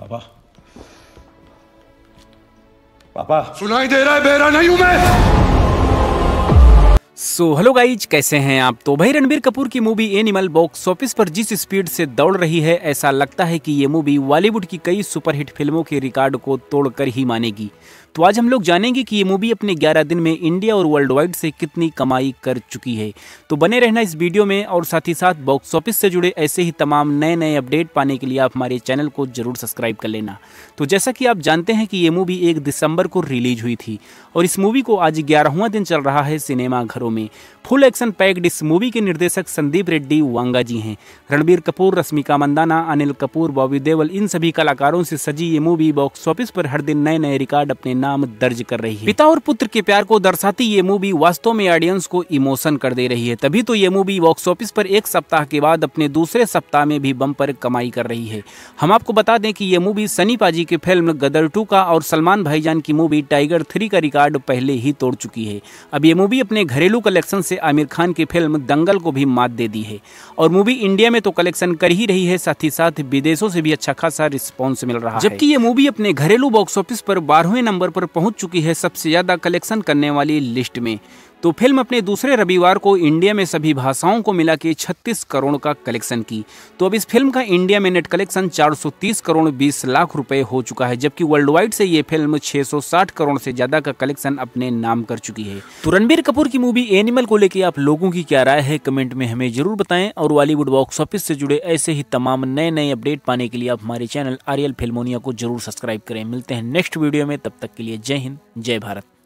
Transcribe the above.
पापा पापा सुनाई दे रहा है बेरा नहीं हूं मैं सो हेलो गाइज कैसे हैं आप तो भाई रणबीर कपूर की मूवी एनिमल बॉक्स ऑफिस पर जिस स्पीड से दौड़ रही है ऐसा लगता है कि ये मूवी बॉलीवुड की कई सुपरहिट फिल्मों के रिकॉर्ड को तोड़कर ही मानेगी तो आज हम लोग जानेंगे कि ये मूवी अपने 11 दिन में इंडिया और वर्ल्ड वाइड से कितनी कमाई कर चुकी है तो बने रहना इस वीडियो में और साथ ही साथ बॉक्स ऑफिस से जुड़े ऐसे ही तमाम नए नए अपडेट पाने के लिए आप हमारे चैनल को जरूर सब्सक्राइब कर लेना तो जैसा कि आप जानते हैं कि ये मूवी एक दिसंबर को रिलीज हुई थी और इस मूवी को आज ग्यारहवा दिन चल रहा है सिनेमाघरों में फुल एक्शन पैक्ड इस मूवी के निर्देशक संदीप रेड्डी वांगा जी हैं रणबीर कपूर रश्मिका मंदाना अनिल कपूर बॉबी देवल इन सभी कलाकारों से सजी ये मूवी बॉक्स ऑफिस पर हर दिन नए नए रिकॉर्ड अपने नाम दर्ज कर रही है पिता और पुत्र के प्यार को दर्शाती ये मूवी वास्तव में ऑडियंस को इमोशन कर दे रही है तभी तो ये मूवी बॉक्स ऑफिस पर एक सप्ताह के बाद अपने दूसरे सप्ताह में भी बम पर कमाई कर रही है हम आपको बता दें कि ये मूवी सनी पाजी की फिल्म गदर टू का और सलमान भाईजान की मूवी टाइगर थ्री का रिकॉर्ड पहले ही तोड़ चुकी है अब ये मूवी अपने घरेलू कलेक्शन से आमिर खान की फिल्म दंगल को भी मात दे दी है और मूवी इंडिया में तो कलेक्शन कर ही रही है साथ ही साथ विदेशों से भी अच्छा खासा रिस्पॉन्स मिल रहा है जबकि ये मूवी अपने घरेलू बॉक्स ऑफिस पर बारहवें नंबर नंबर पर पहुंच चुकी है सबसे ज़्यादा कलेक्शन करने वाली लिस्ट में तो फिल्म अपने दूसरे रविवार को इंडिया में सभी भाषाओं को मिला के छत्तीस करोड़ का कलेक्शन की तो अब इस फिल्म का इंडिया में नेट कलेक्शन 430 करोड़ 20 लाख रुपए हो चुका है जबकि वर्ल्ड वाइड से ये फिल्म 660 करोड़ से ज्यादा का कलेक्शन अपने नाम कर चुकी है तो रणबीर कपूर की मूवी एनिमल को लेकर आप लोगों की क्या राय है कमेंट में हमें जरूर बताए और बॉलीवुड बॉक्स ऑफिस से जुड़े ऐसे ही तमाम नए नए अपडेट पाने के लिए आप हमारे चैनल आरियल फिल्मोनिया को जरूर सब्सक्राइब करें मिलते हैं नेक्स्ट वीडियो में तब तक के लिए जय हिंद जय भारत